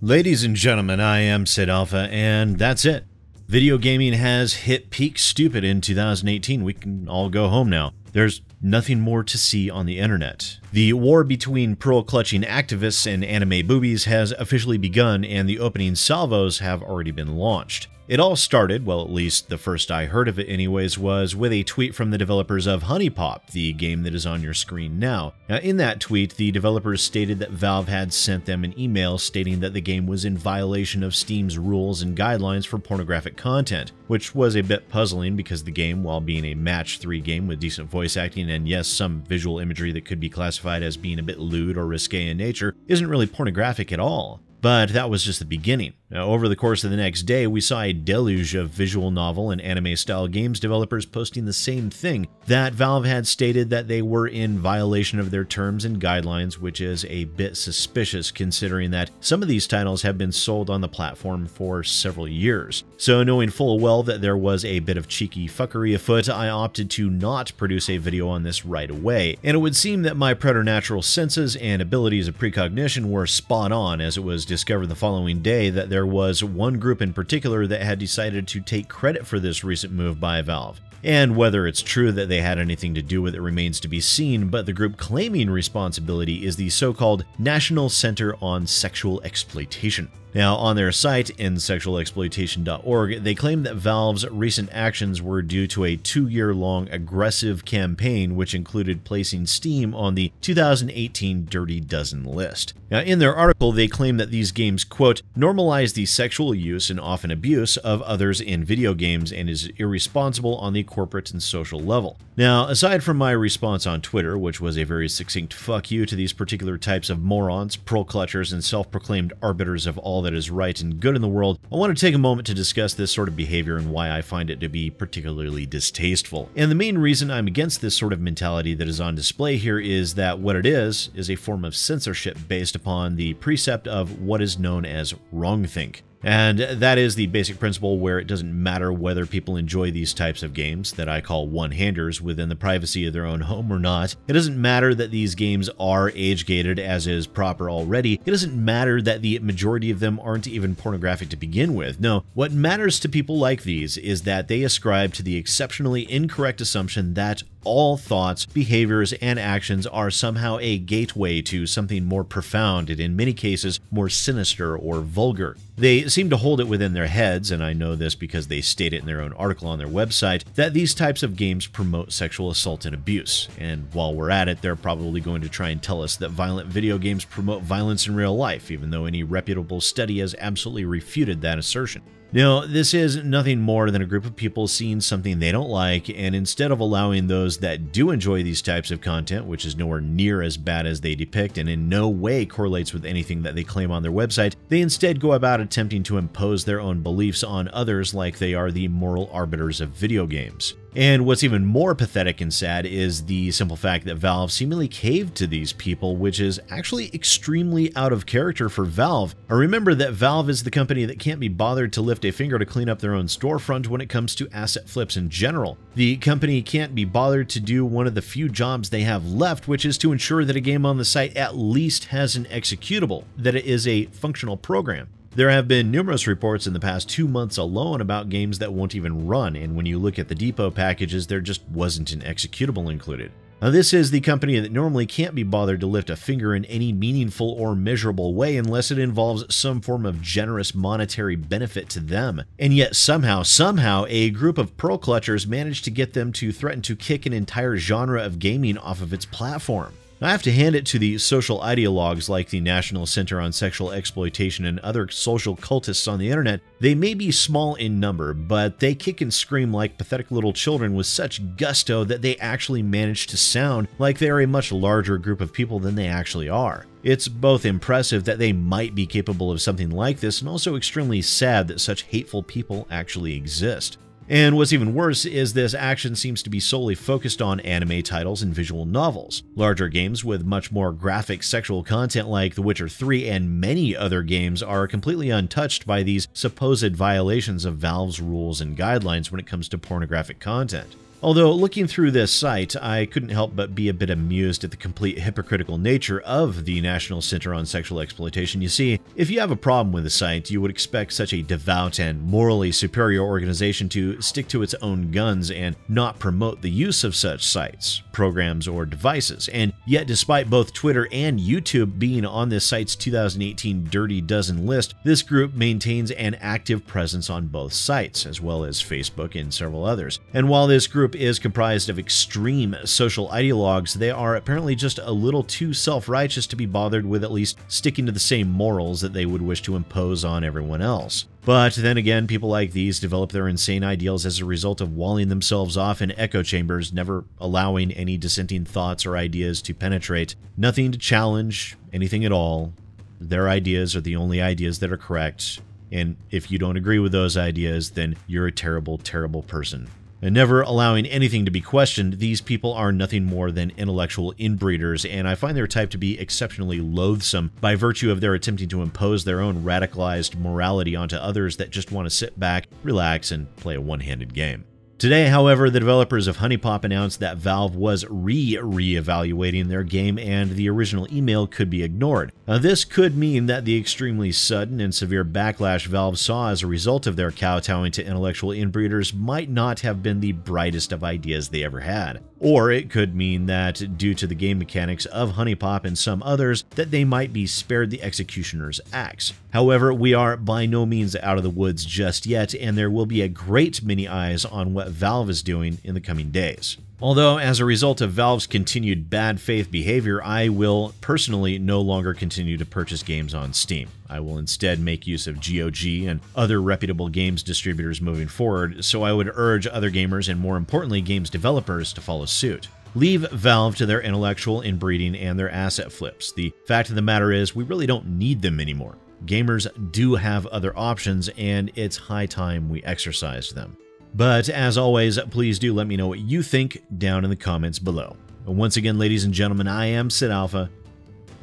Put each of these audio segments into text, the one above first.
Ladies and gentlemen, I am Sid Alpha, and that's it. Video gaming has hit peak stupid in 2018. We can all go home now. There's nothing more to see on the internet. The war between pearl-clutching activists and anime boobies has officially begun, and the opening salvos have already been launched. It all started, well, at least the first I heard of it anyways, was with a tweet from the developers of Honey Pop, the game that is on your screen now. Now, in that tweet, the developers stated that Valve had sent them an email stating that the game was in violation of Steam's rules and guidelines for pornographic content, which was a bit puzzling because the game, while being a match 3 game with decent voice acting and yes, some visual imagery that could be classified as being a bit lewd or risque in nature, isn't really pornographic at all. But that was just the beginning. Now, uh, over the course of the next day, we saw a deluge of visual novel and anime style games developers posting the same thing that Valve had stated that they were in violation of their terms and guidelines, which is a bit suspicious considering that some of these titles have been sold on the platform for several years. So, knowing full well that there was a bit of cheeky fuckery afoot, I opted to not produce a video on this right away, and it would seem that my preternatural senses and abilities of precognition were spot on as it was discovered the following day that there there was one group in particular that had decided to take credit for this recent move by Valve. And whether it's true that they had anything to do with it remains to be seen, but the group claiming responsibility is the so called National Center on Sexual Exploitation. Now, on their site, sexualexploitation.org, they claim that Valve's recent actions were due to a two year long aggressive campaign, which included placing Steam on the 2018 Dirty Dozen list. Now, in their article, they claim that these games, quote, normalize the sexual use and often abuse of others in video games and is irresponsible on the corporate and social level. Now, aside from my response on Twitter, which was a very succinct fuck you to these particular types of morons, pearl clutchers, and self proclaimed arbiters of all all that is right and good in the world, I want to take a moment to discuss this sort of behavior and why I find it to be particularly distasteful. And the main reason I'm against this sort of mentality that is on display here is that what it is, is a form of censorship based upon the precept of what is known as wrongthink. And that is the basic principle where it doesn't matter whether people enjoy these types of games that I call one-handers within the privacy of their own home or not. It doesn't matter that these games are age-gated as is proper already. It doesn't matter that the majority of them aren't even pornographic to begin with. No, what matters to people like these is that they ascribe to the exceptionally incorrect assumption that all thoughts, behaviors, and actions are somehow a gateway to something more profound and, in many cases, more sinister or vulgar. They seem to hold it within their heads, and I know this because they state it in their own article on their website, that these types of games promote sexual assault and abuse. And while we're at it, they're probably going to try and tell us that violent video games promote violence in real life, even though any reputable study has absolutely refuted that assertion. Now, this is nothing more than a group of people seeing something they don't like, and instead of allowing those that do enjoy these types of content, which is nowhere near as bad as they depict and in no way correlates with anything that they claim on their website, they instead go about attempting to impose their own beliefs on others like they are the moral arbiters of video games. And what's even more pathetic and sad is the simple fact that Valve seemingly caved to these people, which is actually extremely out of character for Valve. remember that Valve is the company that can't be bothered to lift a finger to clean up their own storefront when it comes to asset flips in general. The company can't be bothered to do one of the few jobs they have left, which is to ensure that a game on the site at least has an executable, that it is a functional program. There have been numerous reports in the past two months alone about games that won't even run, and when you look at the depot packages, there just wasn't an executable included. Now, this is the company that normally can't be bothered to lift a finger in any meaningful or measurable way unless it involves some form of generous monetary benefit to them. And yet, somehow, somehow, a group of pearl clutchers managed to get them to threaten to kick an entire genre of gaming off of its platform. I have to hand it to the social ideologues like the National Center on Sexual Exploitation and other social cultists on the internet. They may be small in number, but they kick and scream like pathetic little children with such gusto that they actually manage to sound like they're a much larger group of people than they actually are. It's both impressive that they might be capable of something like this and also extremely sad that such hateful people actually exist. And what's even worse is this action seems to be solely focused on anime titles and visual novels. Larger games with much more graphic sexual content like The Witcher 3 and many other games are completely untouched by these supposed violations of Valve's rules and guidelines when it comes to pornographic content. Although, looking through this site, I couldn't help but be a bit amused at the complete hypocritical nature of the National Center on Sexual Exploitation. You see, if you have a problem with the site, you would expect such a devout and morally superior organization to stick to its own guns and not promote the use of such sites, programs, or devices. And yet, despite both Twitter and YouTube being on this site's 2018 Dirty Dozen list, this group maintains an active presence on both sites, as well as Facebook and several others. And while this group group is comprised of extreme social ideologues. They are apparently just a little too self righteous to be bothered with at least sticking to the same morals that they would wish to impose on everyone else. But then again, people like these develop their insane ideals as a result of walling themselves off in echo chambers, never allowing any dissenting thoughts or ideas to penetrate, nothing to challenge, anything at all. Their ideas are the only ideas that are correct, and if you don't agree with those ideas, then you're a terrible, terrible person. And never allowing anything to be questioned, these people are nothing more than intellectual inbreeders, and I find their type to be exceptionally loathsome by virtue of their attempting to impose their own radicalized morality onto others that just want to sit back, relax, and play a one handed game. Today, however, the developers of Honeypop announced that Valve was re evaluating their game and the original email could be ignored. Now, this could mean that the extremely sudden and severe backlash Valve saw as a result of their kowtowing to intellectual inbreeders might not have been the brightest of ideas they ever had. Or it could mean that, due to the game mechanics of Honeypop and some others, that they might be spared the executioner's axe. However, we are by no means out of the woods just yet, and there will be a great many eyes on what Valve is doing in the coming days. Although, as a result of Valve's continued bad faith behavior, I will personally no longer continue to purchase games on Steam. I will instead make use of GOG and other reputable games distributors moving forward, so I would urge other gamers and more importantly, games developers to follow suit. Leave Valve to their intellectual inbreeding and their asset flips. The fact of the matter is, we really don't need them anymore gamers do have other options, and it's high time we exercised them. But as always, please do let me know what you think down in the comments below. once again, ladies and gentlemen, I am Sid Alpha,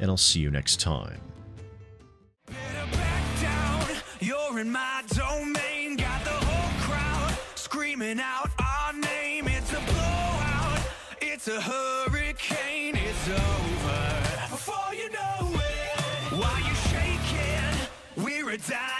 and I'll see you next time. a hurricane, it's out.